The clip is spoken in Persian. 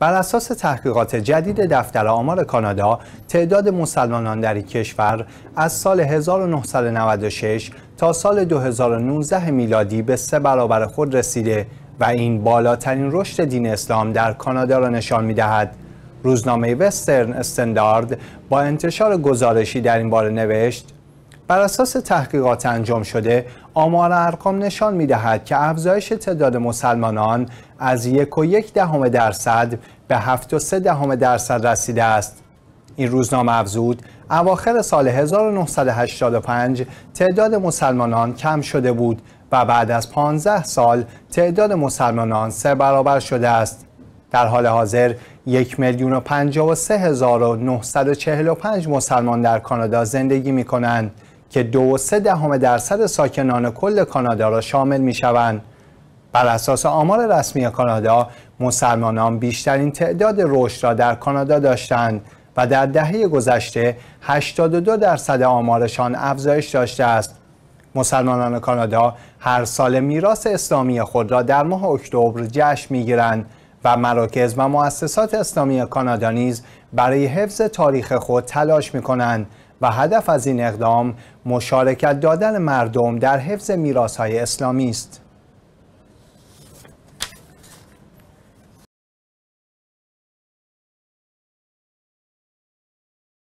بر اساس تحقیقات جدید دفتر آمار کانادا تعداد مسلمانان در این کشور از سال 1996 تا سال 2019 میلادی به سه برابر خود رسیده و این بالاترین رشد دین اسلام در کانادا را نشان می دهد. روزنامه وسترن استندارد با انتشار گزارشی در این باره نوشت بر اساس تحقیقات انجام شده آمار ارقام نشان می دهد که افزایش تعداد مسلمانان از یک و یک دهم درصد به هفت و سه دهم درصد رسیده است این روزنامه افزود اواخر سال 1985 تعداد مسلمانان کم شده بود و بعد از 15 سال تعداد مسلمانان سه برابر شده است در حال حاضر یک میلیون و و سه هزار و مسلمان در کانادا زندگی می کنند که دو سه دهم درصد ساکنان کل کانادا را شامل می شوند. بر اساس آمار رسمی کانادا مسلمانان بیشترین تعداد رشد را در کانادا داشتند و در دهه گذشته 82 درصد آمارشان افزایش داشته است. مسلمانان کانادا هر سال میراث اسلامی خود را در ماه اکتبر جشن گیرند و مراکز و مؤسسات اسلامی کانادا نیز برای حفظ تاریخ خود تلاش می کنند و هدف از این اقدام مشارکت دادن مردم در حفظ میراسهای اسلامی است.